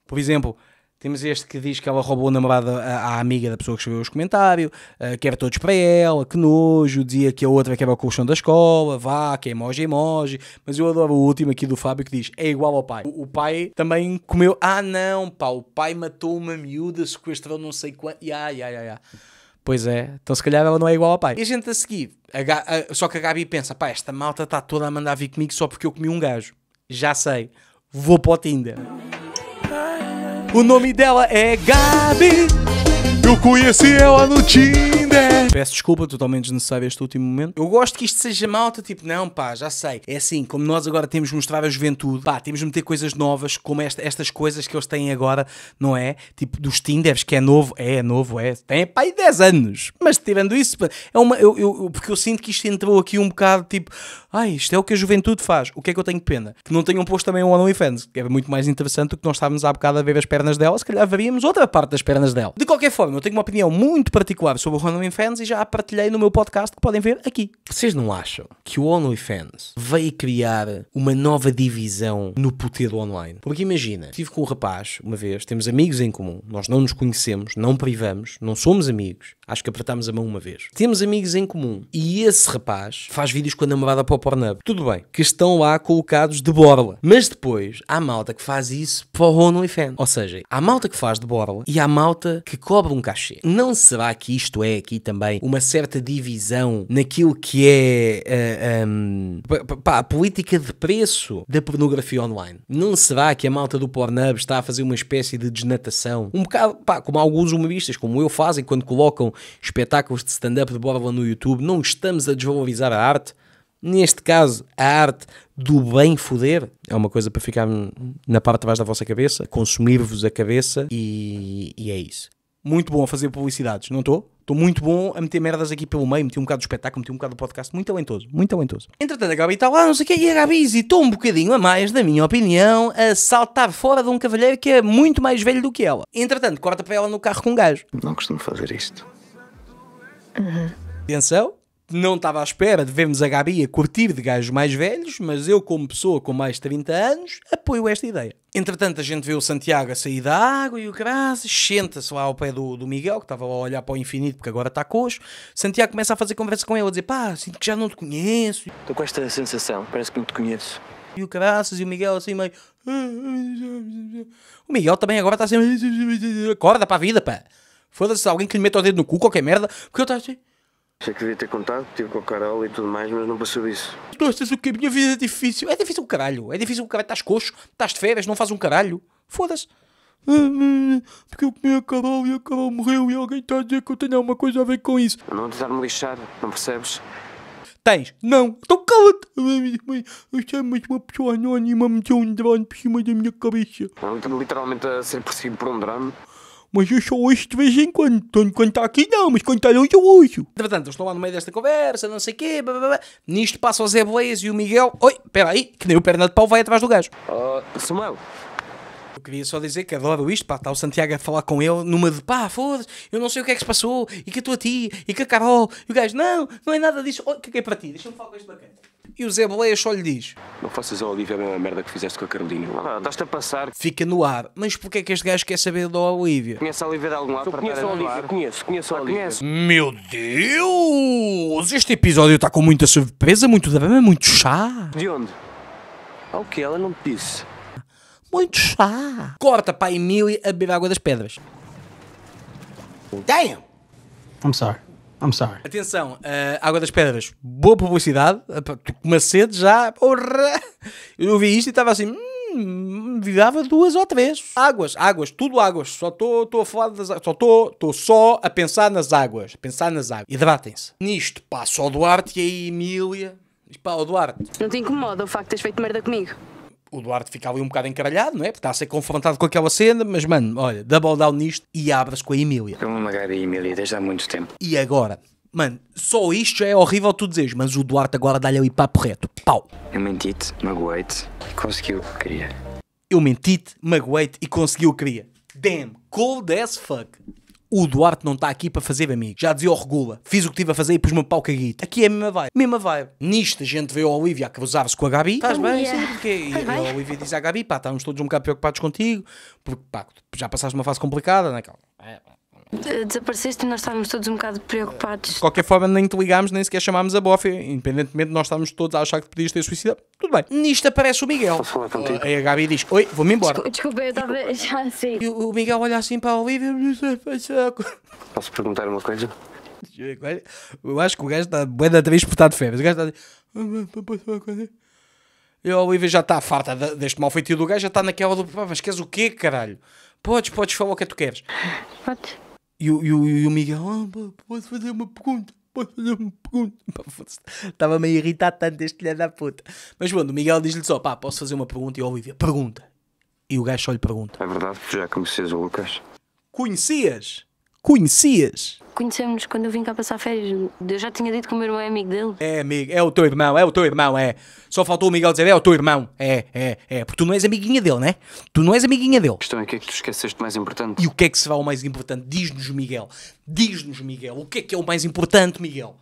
Por exemplo, temos este que diz que ela roubou a namorada à, à amiga da pessoa que escreveu os comentários, uh, eh, que era todos para ela, que nojo, dizia que a outra quebra o colchão da escola, vá, que é emoji, emoji. Mas eu adoro o último aqui do Fábio que diz, é igual ao pai. O, o pai também comeu, ah não, pá, o pai matou uma miúda, sequestrou não sei quanto, ai, ai, ai, ai. Pois é, então se calhar ela não é igual ao pai. E a gente a seguir, a a... só que a Gabi pensa, pá, esta malta está toda a mandar vir comigo só porque eu comi um gajo. Já sei, vou para o Tinder. O nome dela é Gabi. Eu conheci ela no Tinder. Peço desculpa, totalmente desnecessário este último momento. Eu gosto que isto seja malta, tipo, não, pá, já sei. É assim, como nós agora temos mostrado a juventude, pá, temos de meter coisas novas, como esta, estas coisas que eles têm agora, não é? Tipo, dos Tinders, que é novo, é, é novo, é. Tem, pá, e 10 anos. Mas tirando isso, é uma. Eu, eu, porque eu sinto que isto entrou aqui um bocado, tipo, ai, isto é o que a juventude faz. O que é que eu tenho pena? Que não tenham posto também um OnlyFans, que é muito mais interessante do que nós estávamos há bocado a ver as pernas dela, se calhar veríamos outra parte das pernas dela. De qualquer forma, eu tenho uma opinião muito particular sobre o OnlyFans e já a partilhei no meu podcast que podem ver aqui. Vocês não acham que o OnlyFans veio criar uma nova divisão no poder do online? Porque imagina, estive com um rapaz uma vez, temos amigos em comum, nós não nos conhecemos, não privamos, não somos amigos, acho que apertámos a mão uma vez. Temos amigos em comum e esse rapaz faz vídeos com a namorada para o Pornhub. Tudo bem, que estão lá colocados de borla. Mas depois há malta que faz isso para o OnlyFans. Ou seja, há malta que faz de borla e há malta que cobra um cachê. Não será que isto é aqui também também uma certa divisão naquilo que é uh, eh, um, ehm, pá, a política de preço da pornografia online. Não será que a malta do Pornhub está a fazer uma espécie de desnatação? Um bocado, pá, como alguns humoristas, como eu, fazem quando colocam espetáculos de stand-up de Borla no YouTube. Não estamos a desvalorizar a arte. Neste caso, a arte do bem foder é uma coisa para ficar na parte de baixo da vossa cabeça, consumir-vos a cabeça e, e é isso. Muito bom a fazer publicidades, não estou? Estou muito bom a meter merdas aqui pelo meio, meti um bocado de espetáculo, meti um bocado de podcast, muito talentoso, muito talentoso. Entretanto, a Gabi está lá, não sei o quê, e a Gabi hesitou um bocadinho a mais, na minha opinião, a saltar fora de um cavalheiro que é muito mais velho do que ela. Entretanto, corta para ela no carro com um gajo. Não costumo fazer isto. Uhum. Atenção, não estava à espera de vermos a Gabi a curtir de gajos mais velhos, mas eu, como pessoa com mais de 30 anos, apoio esta ideia. Entretanto, a gente vê o Santiago a sair da água e o Graça senta-se lá ao pé do, do Miguel, que estava a olhar para o infinito porque agora está coxo. Santiago começa a fazer conversa com ele, a dizer: pá, sinto que já não te conheço. Estou com esta sensação, parece que não te conheço. E o Caraças e o Miguel assim meio. O Miguel também agora está assim. Acorda para a vida, pá. Foda-se alguém que lhe meta o dedo no cu, qualquer merda, porque ele está assim. Sei que devia ter contado, tive com o Carol e tudo mais, mas não passou isso. Gostas o quê? Minha vida é difícil. É difícil um caralho. É difícil um caralho. Estás coxo, estás de férias, não faz um caralho. Foda-se. Ah, ah, porque eu comi a Carol e a Carol morreu e alguém está a dizer que eu tenho alguma coisa a ver com isso. Não tentar-me lixar, não percebes? Tens? Não. Então cala-te. É eu é mais uma pessoa anónima meteu um drone por cima da minha cabeça. Literalmente a ser perseguido por um drone. Mas eu só ouço de vez em quando. Quando, está aqui, não, mas quando está longe, eu ouço. Entretanto, eles estão lá no meio desta conversa, não sei o quê. Blá, blá, blá. Nisto passa o Zé Boés e o Miguel. Oi, espera aí, que nem o perna de pau vai atrás do gajo. Uh, Samuel. Eu queria só dizer que adoro isto, pá, está o Santiago a falar com ele numa de pá, foda-se, eu não sei o que é que se passou, e que a tua tia, e que a Carol, e o gajo, não, não é nada disso, o é que é para ti, deixa-me falar com este bacana. E o Zé Boleia só lhe diz: Não faças ao Olívia a mesma merda que fizeste com a Carolina. Ah, estás-te a passar. Fica no ar. Mas porquê é que este gajo quer saber da Olívia? Conhece a Olívia de algum lado? para conheço a conhecer. conheço, conheço a ah, Olívia. Conheço. Meu Deus! Este episódio está com muita surpresa, muito drama, muito chá. De onde? Ao ah, que ela não te disse. Muito chá. Corta para a Emília a beber água das pedras. Damn! I'm sorry. I'm sorry. Atenção, uh, Água das Pedras, boa publicidade. Tipo, uma sede já. Eu vi isto e estava assim. Hum, virava duas ou três. Águas, águas, tudo águas. Só estou a falar das águas. Só estou só a pensar nas águas. pensar nas águas. Hidratem-se. Nisto, pá, só o Duarte e a Emília. Pá, o Duarte. Não te incomoda o facto de teres feito merda comigo? o Duarte fica ali um bocado encaralhado, não é? Porque está a ser confrontado com aquela cena, mas mano, olha, double down nisto e abras com a Emília. Estou-me a magar a Emília desde há muito tempo. E agora? Mano, só isto já é horrível tu dizes, mas o Duarte agora dá-lhe ali papo reto. Pau. Eu menti-te, magoei-te e consegui o que queria. Eu menti-te, magoei-te e consegui o que queria. Damn, cold as fuck o Duarte não está aqui para fazer amigos. Já dizia o Regula, fiz o que tive a fazer e pus me a pau caguito. Aqui é a mesma vibe. Mesma vibe. Nisto a gente veio a Olivia a cruzar-se com a Gabi. Estás bem? Yeah. Sim, porque... E a Olivia diz à Gabi, pá, estamos todos um bocado preocupados contigo, porque pá, já passaste uma fase complicada, é? calma. É, eh, desapareceste e nós estávamos todos um bocado preocupados. De qualquer forma, nem te ligámos, nem sequer chamámos a bofe, independentemente nós estávamos todos a achar que podias ter suicidado. Tudo bem. Nisto aparece o Miguel. Posso falar contigo? Aí a Gabi diz: Oi, vou-me embora. Desculpa, eu estava já assim. E o Miguel olha assim para a Olivia Posso perguntar uma coisa? Eu acho que o gajo está bem da vez portado de férias. O gajo está a E a Olivia já está farta deste mal feitio do gajo, já está naquela do. Mas queres o quê, caralho? Podes, podes falar o que é que tu queres. Podes. E o, e o, e o Miguel, ah, posso fazer uma pergunta? Posso fazer uma pergunta? Estava-me a irritar tanto este filho da puta. Mas quando o Miguel diz-lhe só, pá, posso fazer uma pergunta? E o Olivia, pergunta. E o gajo só lhe pergunta. É verdade, já conheces o Lucas? Conhecias? Conhecias? conhecemos quando eu vim cá passar férias. Eu já tinha dito que o meu irmão é amigo dele. É amigo, é o teu irmão, é o teu irmão, é. Só faltou o Miguel dizer, é o teu irmão. É, é, é. Porque tu não és amiguinha dele, né? Tu não és amiguinha dele. A questão é o que é que tu esqueceste mais importante. E o que é que se vai o mais importante? Diz-nos, Miguel. Diz-nos, Miguel. O que é que é o mais importante, Miguel?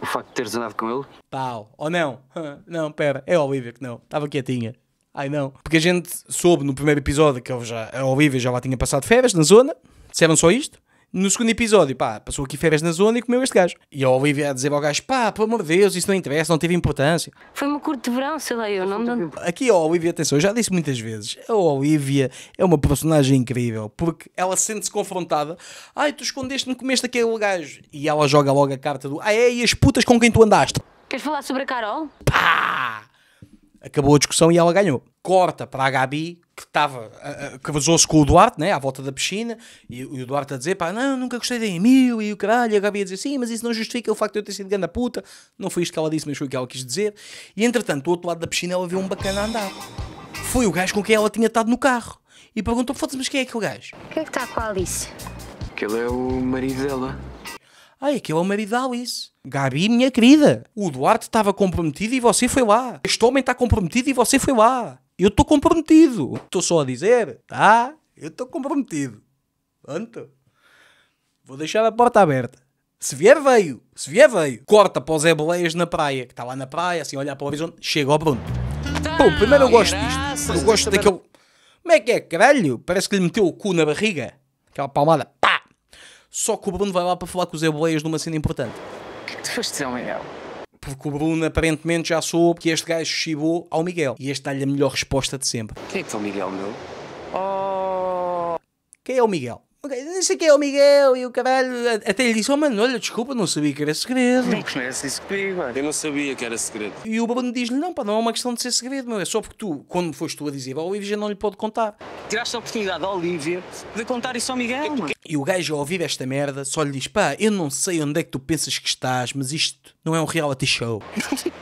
O facto de teres andado com ele? Pau. Ou oh, não? Não, pera. É Olivia que não. Estava quietinha. Ai não. Porque a gente soube no primeiro episódio que eu já, a Olivia já lá tinha passado férias na zona. Disseram só isto. No segundo episódio, pá, passou aqui férias na zona e comeu este gajo. E a Olivia a dizer ao gajo, pá, pelo amor de Deus, isso não interessa, não teve importância. Foi uma curto de verão, sei lá, eu não me Aqui a Olivia, atenção, eu já disse muitas vezes, a Olivia é uma personagem incrível, porque ela sente-se confrontada, ai, tu escondeste-me, comeste aquele gajo. E ela joga logo a carta do, ah é, e as putas com quem tu andaste. Queres falar sobre a Carol? Pá! Acabou a discussão e ela ganhou corta para a Gabi, que estava, que vazou-se com o Duarte, né, à volta da piscina, e, e, o Duarte a dizer, pá, não, nunca gostei de Emil, e o caralho, a Gabi a dizer, sim, mas isso não justifica o facto de eu ter sido grande puta, não foi isto que ela disse, mas foi o que ela quis dizer, e entretanto, do outro lado da piscina, ela viu um bacana andar, foi o gajo com quem ela tinha estado no carro, e perguntou, foda-se, mas quem é aquele gajo? Quem é que está com a Alice? Aquele é o marido dela. Ai, aquele é o marido da Alice. Gabi, minha querida, o Duarte estava comprometido e você foi lá. Este homem está comprometido e você foi lá. Eu estou comprometido. Estou só a dizer, tá? Eu estou comprometido. Pronto. Vou deixar a porta aberta. Se vier, veio. Se vier, veio. Corta para o Zé Boleias na praia, que está lá na praia, assim, olhar para o horizonte. Chega ao Bruno. Bom, primeiro eu gosto disto. Eu gosto daquele. Como é que é, caralho? Parece que lhe meteu o cu na barriga. Aquela palmada. Pá! Só que o Bruno vai lá para falar com o Zé Boleias numa cena importante. O que é que tu foste dizer Miguel? Porque o Bruno aparentemente já soube que este gajo chibou ao Miguel. E este dá-lhe a melhor resposta de sempre. Quem é que foi é o Miguel, meu? Oh... Quem é o Miguel? não sei o é o Miguel e o caralho. Até lhe disse, oh mano, olha, desculpa, não sabia que era segredo. Não conhece isso comigo, mano. Eu não sabia que era segredo. E o Bruno diz-lhe, não, pá, não é uma questão de ser segredo, meu. É só porque tu, quando foste tu a dizer, a Olivia já não lhe pode contar. Tiraste a oportunidade à Olivia de contar isso ao Miguel, mano. E o gajo, ao ouvir esta merda, só lhe diz, pá, eu não sei onde é que tu pensas que estás, mas isto não é um reality show.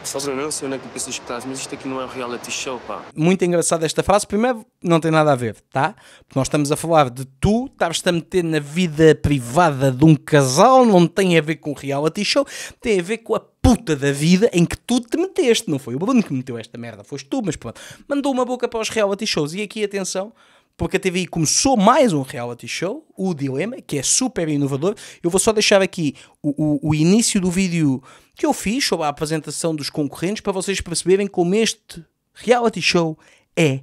Só eu não sei onde é que tu pensas que estás, mas isto aqui não é um reality show, pá. Muito engraçada esta frase. Primeiro, não tem nada a ver, tá? Porque nós estamos a falar de tu, estavas-te a meter na vida privada de um casal, não tem a ver com reality show, tem a ver com a puta da vida em que tu te meteste. Não foi o Bruno que meteu esta merda, foste tu, mas pronto. Mandou uma boca para os reality shows. E aqui, atenção, porque a TVI começou mais um reality show, o Dilema, que é super inovador. Eu vou só deixar aqui o, o, o início do vídeo que eu fiz sobre a apresentação dos concorrentes para vocês perceberem como este reality show é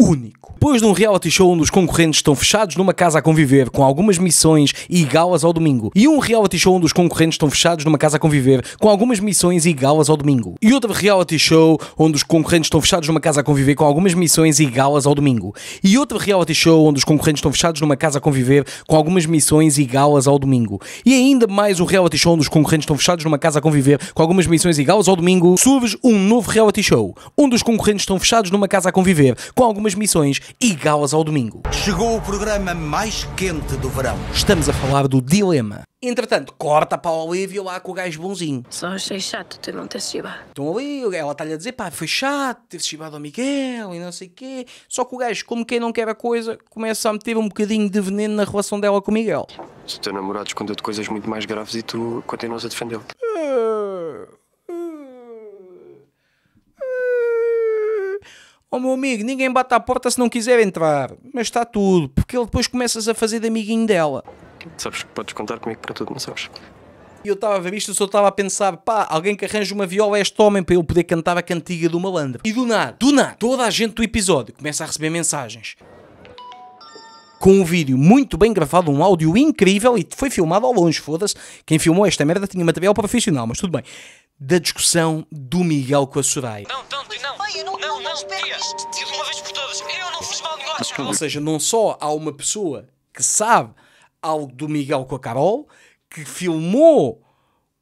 único. Depois de um reality show onde os concorrentes estão fechados numa casa a conviver, com algumas missões e galas ao domingo, e um reality show onde os concorrentes estão fechados numa casa a conviver, com algumas missões e galas ao domingo, e outro reality show onde os concorrentes estão fechados numa casa a conviver, com algumas missões e galas ao domingo, e outro reality show onde os concorrentes estão fechados numa casa a conviver, com algumas missões e galas ao domingo, e ainda mais um reality show onde os concorrentes estão fechados numa casa a conviver, com algumas missões e galas ao domingo, surge um novo reality show onde os concorrentes estão fechados numa casa a conviver, com algumas algumas missões e galas ao domingo. Chegou o programa mais quente do verão. Estamos a falar do Dilema. Entretanto, corta para o Olívio lá com o gajo bonzinho. Só achei chato tu não ter chibado. Estão ali, ela está-lhe a dizer, pá, foi chato, teve chibado ao Miguel e não sei o quê. Só que o gajo, como quem não quer a coisa, começa a meter um bocadinho de veneno na relação dela com o Miguel. Se o teu namorado escondeu-te coisas muito mais graves e tu continuas a defendê-lo. Ah. Oh meu amigo, ninguém bate à porta se não quiser entrar. Mas está tudo, porque ele depois começas a fazer de amiguinho dela. Sabes que podes contar comigo para tudo, não sabes? E eu estava a ver isto, eu só estava a pensar, pá, alguém que arranja uma viola a é este homem para ele poder cantar a cantiga do malandro. E do nada, do nada, toda a gente do episódio começa a receber mensagens. Com um vídeo muito bem gravado, um áudio incrível e foi filmado ao longe, foda-se. Quem filmou esta merda tinha material profissional, mas tudo bem. Da discussão do Miguel com a Soraya. Não, não. Tipo Ou seja, não só há uma pessoa que sabe algo do Miguel com a Carol, que filmou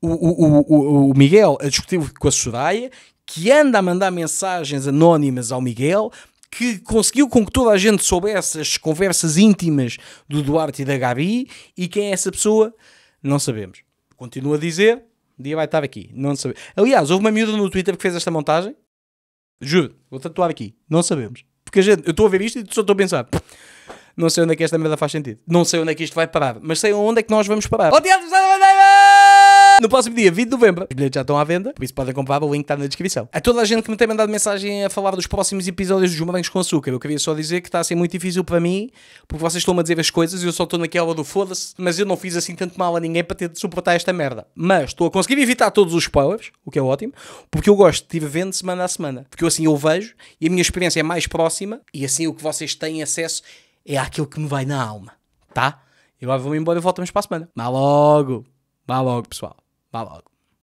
o, o, o, o Miguel a discutir com a Soraya, que anda a mandar mensagens anónimas ao Miguel, que conseguiu com que toda a gente soubesse as conversas íntimas do Duarte e da Gabi, e quem é essa pessoa? Não sabemos. Continua a dizer, um dia vai estar aqui. Não sabe Aliás, houve uma miúda no Twitter que fez esta montagem, Juro, vou tatuar aqui. Não sabemos. Porque a gente, eu estou a ver isto e só estou a pensar. Não sei onde é que esta merda faz sentido. Não sei onde é que isto vai parar. Mas sei onde é que nós vamos parar. Oh, teatro, no próximo dia, 20 de novembro, os bilhetes já estão à venda, por isso podem comprar, o link está na descrição. A toda a gente que me tem mandado mensagem a falar dos próximos episódios dos Morangos com Açúcar, eu queria só dizer que está a ser muito difícil para mim, porque vocês estão-me a dizer as coisas e eu só estou naquela do foda-se, mas eu não fiz assim tanto mal a ninguém para ter de suportar esta merda. Mas estou a conseguir evitar todos os spoilers, o que é ótimo, porque eu gosto de ir vendo semana a semana, porque eu assim eu vejo e a minha experiência é mais próxima e assim o que vocês têm acesso é aquilo que me vai na alma, tá? Eu vou embora e voltamos para a semana. Vá logo! Vá logo, pessoal. Bye bye.